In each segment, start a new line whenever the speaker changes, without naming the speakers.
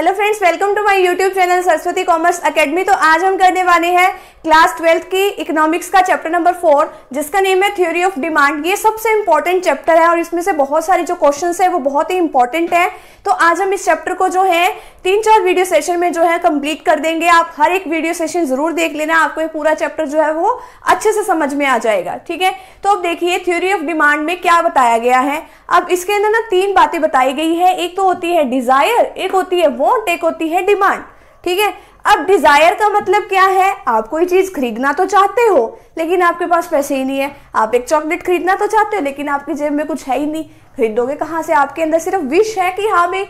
hello friends welcome to my YouTube channel Saraswati Commerce Academy तो आज हम करने वाले हैं क्लास ट्वेल्थ की इकोनॉमिक्स का चैप्टर नंबर फोर जिसका नेम है थ्योरी ऑफ डिमांड ये सबसे इम्पोर्टेंट चैप्टर है और इसमें से बहुत सारे जो क्वेश्चन है वो बहुत ही इंपॉर्टेंट है तो आज हम इस चैप्टर को जो है तीन चार वीडियो सेशन में जो है कंप्लीट कर देंगे आप हर एक वीडियो सेशन जरूर देख लेना आपको ये पूरा चैप्टर जो है वो अच्छे से समझ में आ जाएगा ठीक है तो अब देखिए थ्योरी ऑफ डिमांड में क्या बताया गया है अब इसके अंदर ना तीन बातें बताई गई है एक तो होती है डिजायर एक होती है वॉन्ट एक होती है डिमांड ठीक है अब डिजायर का मतलब क्या है आप कोई चीज खरीदना तो चाहते हो लेकिन आपके पास पैसे ही नहीं है आप एक चॉकलेट खरीदना तो चाहते हो लेकिन आपकी जेब में कुछ है ही नहीं खरीदोगे कहाँ से आपके अंदर सिर्फ विश है कि हाँ मैं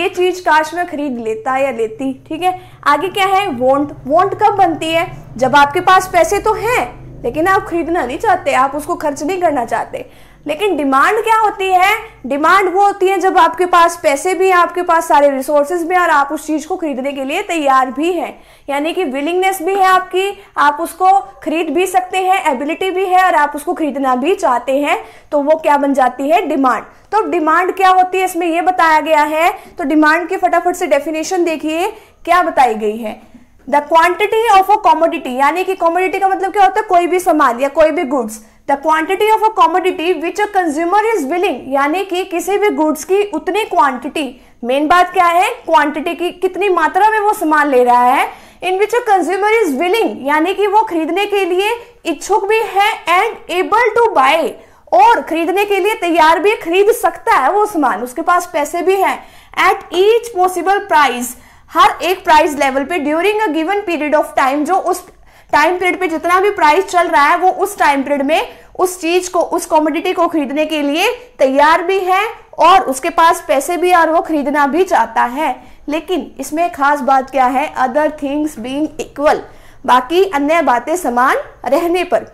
ये चीज काश में खरीद लेता या लेती ठीक है आगे क्या है वॉन्ट वॉन्ट कब बनती है जब आपके पास पैसे तो हैं लेकिन आप खरीदना नहीं चाहते आप उसको खर्च नहीं करना चाहते लेकिन डिमांड क्या होती है डिमांड वो होती है जब आपके पास पैसे भी हैं आपके पास सारे रिसोर्सेज भी हैं और आप उस चीज़ को खरीदने के लिए तैयार भी हैं यानी कि विलिंगनेस भी है आपकी आप उसको खरीद भी सकते हैं एबिलिटी भी है और आप उसको खरीदना भी चाहते हैं तो वो क्या बन जाती है डिमांड तो डिमांड क्या होती है इसमें यह बताया गया है तो डिमांड की फटाफट से डेफिनेशन देखिए क्या बताई गई है the quantity of a commodity यानी कि कॉमोडिटी का मतलब क्या होता है कोई भी सामान या कोई भी goods the quantity of a commodity which a consumer is willing यानी कि किसी भी गुड्स की उतनी क्वांटिटी मेन बात क्या है क्वांटिटी की कितनी मात्रा में वो सामान ले रहा है in which a consumer is willing यानी कि वो खरीदने के लिए इच्छुक भी है एंड एबल टू बाय और खरीदने के लिए तैयार भी खरीद सकता है वो सामान उसके पास पैसे भी हैं एट ईच पॉसिबल प्राइस हर एक प्राइस लेवल पे during a given period of time जो उस टाइम पीरियड पे जितना भी प्राइस चल रहा है वो उस टाइम पीरियड में उस चीज को उस कॉमोडिटी को खरीदने के लिए तैयार भी है और उसके पास पैसे भी और वो खरीदना भी चाहता है लेकिन इसमें खास बात क्या है अदर थिंग्स बींग इक्वल बाकी अन्य बातें समान रहने पर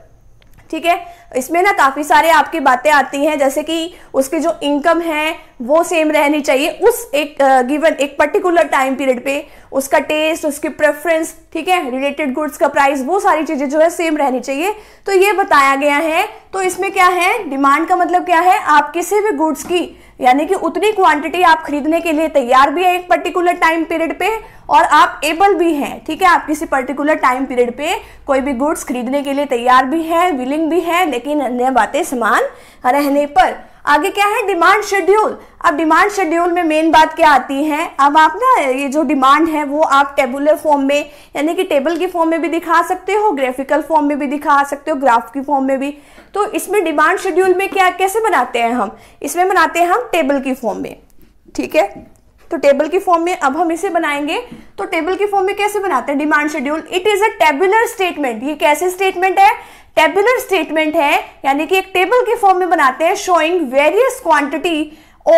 ठीक है इसमें ना काफ़ी सारे आपकी बातें आती हैं जैसे कि उसकी जो इनकम है वो सेम रहनी चाहिए उस एक गिवन uh, एक पर्टिकुलर टाइम पीरियड पे उसका टेस्ट उसकी प्रेफरेंस ठीक है रिलेटेड गुड्स का प्राइस वो सारी चीज़ें जो है सेम रहनी चाहिए तो ये बताया गया है तो इसमें क्या है डिमांड का मतलब क्या है आप किसी भी गुड्स की यानी कि उतनी क्वांटिटी आप खरीदने के लिए तैयार भी है एक पर्टिकुलर टाइम पीरियड पे और आप एबल भी हैं ठीक है आप किसी पर्टिकुलर टाइम पीरियड पे कोई भी गुड्स खरीदने के लिए तैयार भी है विलिंग भी है लेकिन अन्य बातें समान रहने पर आगे क्या है डिमांड शेड्यूल अब डिमांड शेड्यूल में मेन बात क्या आती है अब आप ना ये जो डिमांड है वो आप टेबुलर फॉर्म में यानी कि टेबल की फॉर्म में भी दिखा सकते हो ग्राफिकल फॉर्म में भी दिखा सकते हो ग्राफ की फॉर्म में भी तो इसमें डिमांड शेड्यूल में क्या कैसे बनाते हैं हम इसमें बनाते हैं हम टेबल की फॉर्म में ठीक है तो टेबल की फॉर्म में अब हम इसे बनाएंगे तो टेबल की फॉर्म में कैसे बनाते हैं demand schedule it is a tabular statement ये कैसे स्टेटमेंट है टेबुलर स्टेटमेंट है यानी कि एक टेबल के फॉर्म में बनाते हैं showing various quantity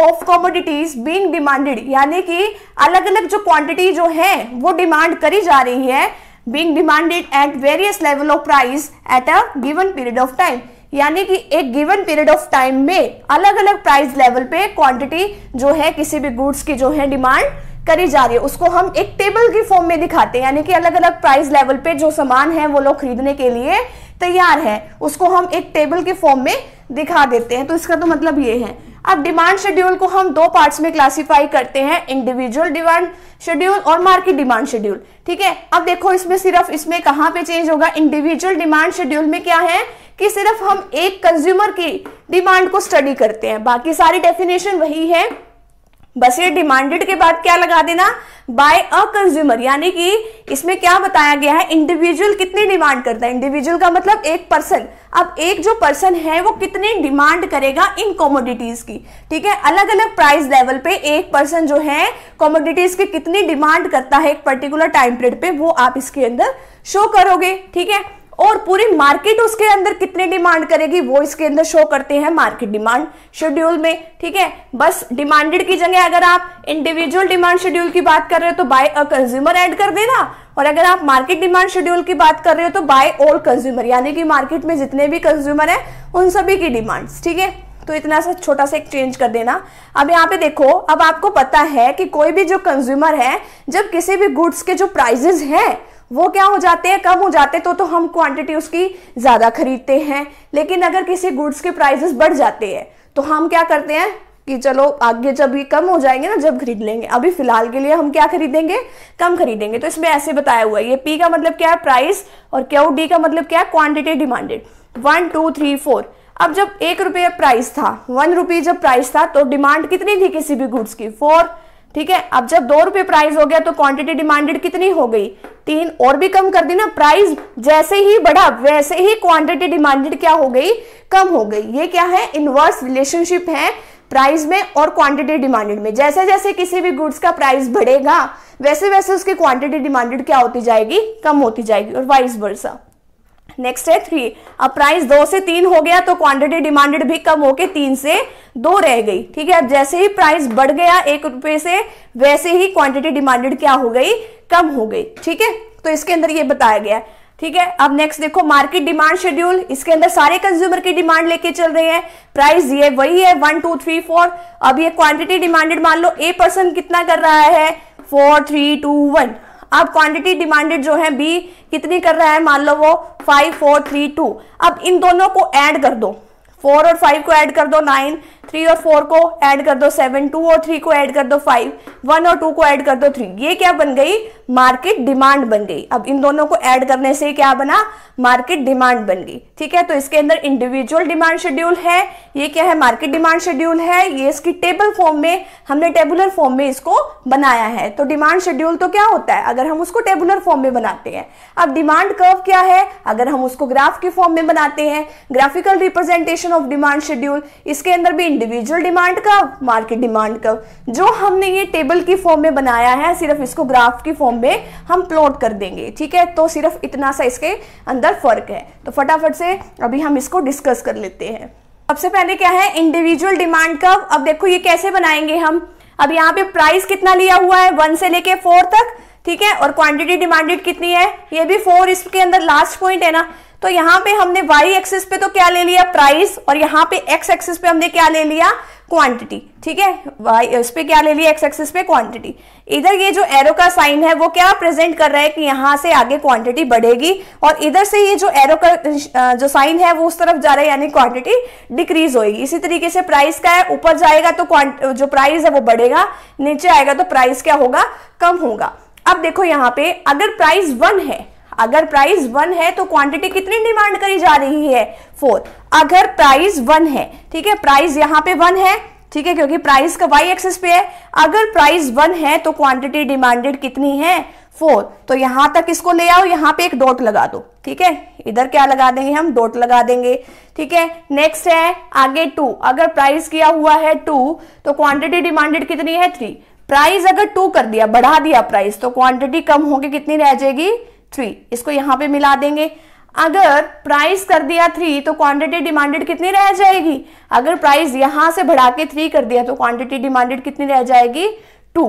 of commodities being demanded यानी कि अलग अलग जो क्वांटिटी जो है वो डिमांड करी जा रही है being demanded at various level of price at a given period of time यानी कि एक गिवन पीरियड ऑफ टाइम में अलग अलग प्राइस लेवल पे क्वांटिटी जो है किसी भी गुड्स की जो है डिमांड करी जा रही है उसको हम एक टेबल की फॉर्म में दिखाते हैं यानी कि अलग अलग प्राइस लेवल पे जो सामान है वो लोग खरीदने के लिए तैयार है उसको हम एक टेबल के फॉर्म में दिखा देते हैं तो इसका तो मतलब ये है अब डिमांड शेड्यूल को हम दो पार्ट्स में क्लासिफाई करते हैं इंडिविजुअल डिमांड शेड्यूल और मार्केट डिमांड शेड्यूल ठीक है अब देखो इसमें सिर्फ इसमें कहाँ पे चेंज होगा इंडिविजुअल डिमांड शेड्यूल में क्या है कि सिर्फ हम एक कंज्यूमर की डिमांड को स्टडी करते हैं बाकी सारी डेफिनेशन वही है बस ये डिमांडेड के बाद क्या लगा देना बाय अ कंज्यूमर यानी कि इसमें क्या बताया गया है इंडिविजुअल कितनी डिमांड करता है इंडिविजुअल का मतलब एक पर्सन अब एक जो पर्सन है वो कितनी डिमांड करेगा इन कॉमोडिटीज की ठीक है अलग अलग प्राइस लेवल पे एक पर्सन जो है कॉमोडिटीज की कितनी डिमांड करता है एक पर्टिकुलर टाइम पीरियड पे वो आप इसके अंदर शो करोगे ठीक है और पूरी मार्केट उसके अंदर कितने डिमांड करेगी वो इसके अंदर शो करते हैं मार्केट डिमांड शेड्यूल में ठीक है बस डिमांडेड की जगह अगर आप इंडिविजुअल डिमांड शेड्यूल की बात कर रहे हो तो बाय अ कंज्यूमर ऐड कर देना और अगर आप मार्केट डिमांड शेड्यूल की बात कर रहे हो तो बाय ऑल कंज्यूमर यानी कि मार्केट में जितने भी कंज्यूमर है उन सभी की डिमांड्स ठीक है तो इतना सा छोटा सा एक चेंज कर देना अब यहाँ पे देखो अब आपको पता है कि कोई भी जो कंज्यूमर है जब किसी भी गुड्स के जो प्राइजेस हैं वो क्या हो जाते हैं कम हो जाते तो तो हम क्वांटिटी उसकी ज़्यादा खरीदते हैं लेकिन अगर किसी गुड्स के प्राइजेस बढ़ जाते हैं तो हम क्या करते हैं कि चलो आगे जब ये कम हो जाएंगे ना जब खरीद लेंगे अभी फिलहाल के लिए हम क्या खरीदेंगे कम खरीदेंगे तो इसमें ऐसे बताया हुआ है ये पी का मतलब क्या है प्राइस और क्यू डी का मतलब क्या है quantity demanded one two three four अब जब एक रुपये प्राइस था वन रुपये जब प्राइस था तो डिमांड कितनी थी किसी भी गुड्स की फोर ठीक है अब जब दो रुपए प्राइस हो गया तो क्वांटिटी डिमांडेड कितनी हो गई तीन और भी कम कर दी ना प्राइस जैसे ही बढ़ा वैसे ही क्वांटिटी डिमांडेड क्या हो गई कम हो गई ये क्या है इनवर्स रिलेशनशिप है प्राइस में और क्वांटिटी डिमांडेड में जैसे जैसे किसी भी गुड्स का प्राइस बढ़ेगा वैसे वैसे उसकी क्वांटिटी डिमांडेड क्या होती जाएगी कम होती जाएगी और वाइस वर्सा नेक्स्ट है थ्री अब प्राइस दो से तीन हो गया तो क्वांटिटी डिमांडेड भी कम होके तीन से दो रह गई ठीक है अब जैसे ही प्राइस बढ़ गया एक रुपए से वैसे ही क्वांटिटी डिमांडेड क्या हो गई कम हो गई ठीक है तो इसके अंदर ये बताया गया ठीक है अब नेक्स्ट देखो मार्केट डिमांड शेड्यूल इसके अंदर सारे कंज्यूमर की डिमांड लेके चल रहे हैं प्राइस ये वही है वन टू थ्री फोर अब ये क्वांटिटी डिमांडेड मान लो ए पर्सन कितना कर रहा है फोर थ्री टू वन अब क्वांटिटी डिमांडेड जो है बी कितनी कर रहा है मान लो वो फाइव फोर थ्री टू अब इन दोनों को ऐड कर दो फोर और फाइव को ऐड कर दो नाइन थ्री और फोर को ऐड कर दो सेवन टू और थ्री को ऐड कर दो फाइव वन और टू को ऐड कर दो थ्री ये क्या बन गई मार्केट डिमांड बन गई अब इन दोनों को ऐड करने से क्या बना मार्केट डिमांड बन गई ठीक है तो इसके अंदर इंडिविजुअल डिमांड शेड्यूल है ये क्या है मार्केट डिमांड शेड्यूल है ये इसकी टेबल फॉर्म में हमने टेबुलर फॉर्म में इसको बनाया है तो डिमांड शेड्यूल तो क्या होता है अगर हम उसको टेबुलर फॉर्म में बनाते हैं अब डिमांड कर्व क्या है अगर हम उसको ग्राफ के फॉर्म में बनाते हैं graphical representation of demand schedule इसके अंदर भी individual demand curve market demand curve जो हमने ये टेबल की फॉर्म में बनाया है सिर्फ इसको ग्राफ की फॉर्म में हम प्लॉट कर देंगे ठीक है तो सिर्फ इतना सा इसके अंदर फर्क है तो फटाफट से अभी हम इसको डिस्कस कर लेते हैं सबसे पहले क्या है इंडिविजुअल डिमांड कर्व अब देखो ये कैसे बनाएंगे हम अब यहाँ पे प्राइस कितना लिया हुआ है वन से लेके फोर तक ठीक है और क्वांटिटी डिमांडेड कितनी है ये भी फोर इसके अंदर लास्ट पॉइंट है ना तो यहां पे हमने वाई एक्सिस पे तो क्या ले लिया प्राइस और यहाँ पे एक्स एक्सिस पे हमने क्या ले लिया क्वांटिटी ठीक है वाई इस पे क्या ले लिया एक्स एक्सिस पे क्वांटिटी इधर ये जो एरो का साइन है वो क्या प्रेजेंट कर रहा है कि यहाँ से आगे क्वांटिटी बढ़ेगी और इधर से ये जो एरो का जो साइन है वो उस तरफ जा रहा है यानी क्वांटिटी डिक्रीज होगी इसी तरीके से प्राइस का है ऊपर जाएगा तो जो प्राइस है वो बढ़ेगा नीचे आएगा तो प्राइस क्या होगा कम होगा अब देखो यहाँ पे अगर प्राइस वन है अगर प्राइस वन है तो क्वांटिटी कितनी डिमांड करी जा रही है फोर अगर प्राइस वन है ठीक है प्राइस यहां पे वन है ठीक है क्योंकि प्राइस का वाई एक्सेस पे है अगर प्राइस वन है तो क्वांटिटी डिमांडेड कितनी है फोर तो यहां तक इसको ले आओ यहां पे एक डॉट लगा दो ठीक है इधर क्या लगा देंगे हम डॉट लगा देंगे ठीक है नेक्स्ट है आगे टू अगर प्राइस किया हुआ है टू तो क्वांटिटी डिमांडेड कितनी है थ्री प्राइस अगर टू कर दिया बढ़ा दिया प्राइस तो क्वांटिटी कम होगी कितनी रह जाएगी थ्री इसको यहां पे मिला देंगे अगर प्राइस कर दिया थ्री तो क्वांटिटी डिमांडेड कितनी रह जाएगी अगर प्राइस यहां से बढ़ा के थ्री कर दिया तो क्वांटिटी डिमांडेड कितनी रह जाएगी टू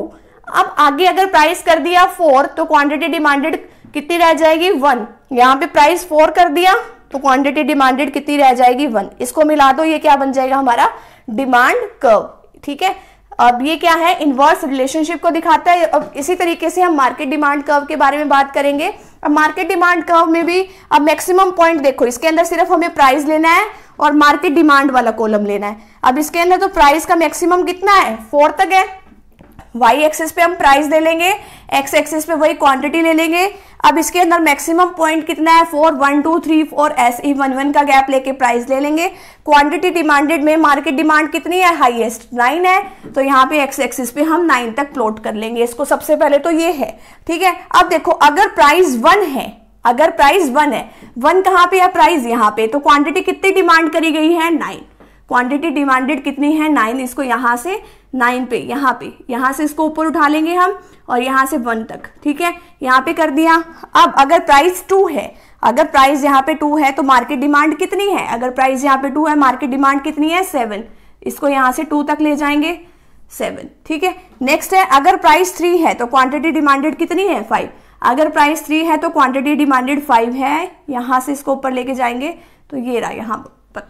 अब आगे अगर प्राइस कर दिया फोर तो क्वांटिटी डिमांडेड कितनी रह जाएगी वन यहां पे प्राइस फोर कर दिया तो क्वांटिटी डिमांडेड कितनी रह जाएगी वन इसको मिला दो ये क्या बन जाएगा हमारा डिमांड कर्व ठीक है अब ये क्या है इनवर्स रिलेशनशिप को दिखाता है अब इसी तरीके से हम मार्केट डिमांड कर्व के बारे में बात करेंगे अब मार्केट डिमांड कर्व में भी अब मैक्सिमम पॉइंट देखो इसके अंदर सिर्फ हमें प्राइस लेना है और मार्केट डिमांड वाला कॉलम लेना है अब इसके अंदर तो प्राइस का मैक्सिमम कितना है फोर तक है वाई एक्सेस पे हम प्राइस ले लेंगे एक्स एक्सेस पे वही क्वांटिटी ले लेंगे अब इसके अंदर मैक्सिमम पॉइंट कितना है four one two three four S E one one का गैप लेके प्राइस ले लेंगे क्वांटिटी डिमांडेड में मार्केट डिमांड कितनी है हाईएस्ट नाइन है तो यहाँ पे एक्स एक्सिस पे हम नाइन तक प्लॉट कर लेंगे इसको सबसे पहले तो ये है ठीक है अब देखो अगर प्राइस वन है अगर प्राइस वन है वन कहाँ पे है प्राइस यहाँ पे तो क्वांटिटी कितनी डिमांड करी गई है नाइन क्वांटिटी डिमांडेड कितनी है नाइन इसको यहाँ से नाइन पे यहाँ पे यहाँ से इसको ऊपर उठा लेंगे हम और यहाँ से वन तक ठीक है यहाँ पे कर दिया अब अगर प्राइस टू है अगर प्राइस यहाँ पे टू है तो मार्केट डिमांड कितनी है अगर प्राइस यहाँ पे टू है मार्केट डिमांड कितनी है सेवन इसको यहाँ से टू तक ले जाएंगे सेवन ठीक है नेक्स्ट है अगर प्राइस थ्री है तो क्वांटिटी डिमांडेड कितनी है फाइव अगर प्राइस थ्री है तो क्वांटिटी डिमांडेड फाइव है यहाँ से इसको ऊपर लेके जाएंगे तो ये रहा यहाँ पर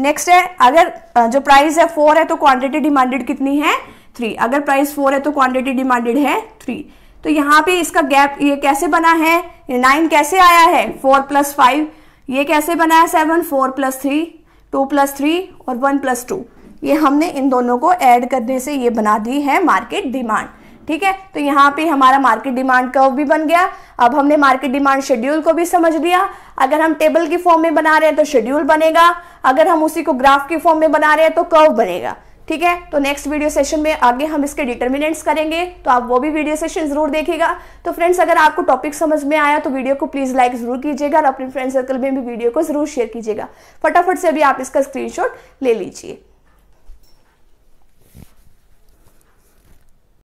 नेक्स्ट है अगर जो प्राइस है फोर है तो क्वांटिटी डिमांडेड कितनी है थ्री अगर प्राइस फोर है तो क्वांटिटी डिमांडेड है थ्री तो यहाँ पे इसका गैप ये कैसे बना है नाइन कैसे आया है फोर प्लस फाइव ये कैसे बना है seven four plus three two plus three और वन प्लस टू ये हमने इन दोनों को ऐड करने से ये बना दी है मार्केट डिमांड ठीक है तो यहाँ पे हमारा मार्केट डिमांड कर्व भी बन गया अब हमने मार्केट डिमांड शेड्यूल को भी समझ लिया अगर हम टेबल की फॉर्म में बना रहे हैं तो शेड्यूल बनेगा अगर हम उसी को ग्राफ की फॉर्म में बना रहे हैं तो कर्व बनेगा ठीक है तो नेक्स्ट वीडियो सेशन में आगे हम इसके डिटर्मिनेंट्स करेंगे तो आप वो भी वीडियो सेशन जरूर देखेगा तो फ्रेंड्स अगर आपको टॉपिक समझ में आया तो वीडियो को प्लीज लाइक जरूर कीजिएगा और अपने फ्रेंड सर्कल में भी वीडियो को जरूर शेयर कीजिएगा फटाफट से अभी आप इसका स्क्रीनशॉट ले लीजिए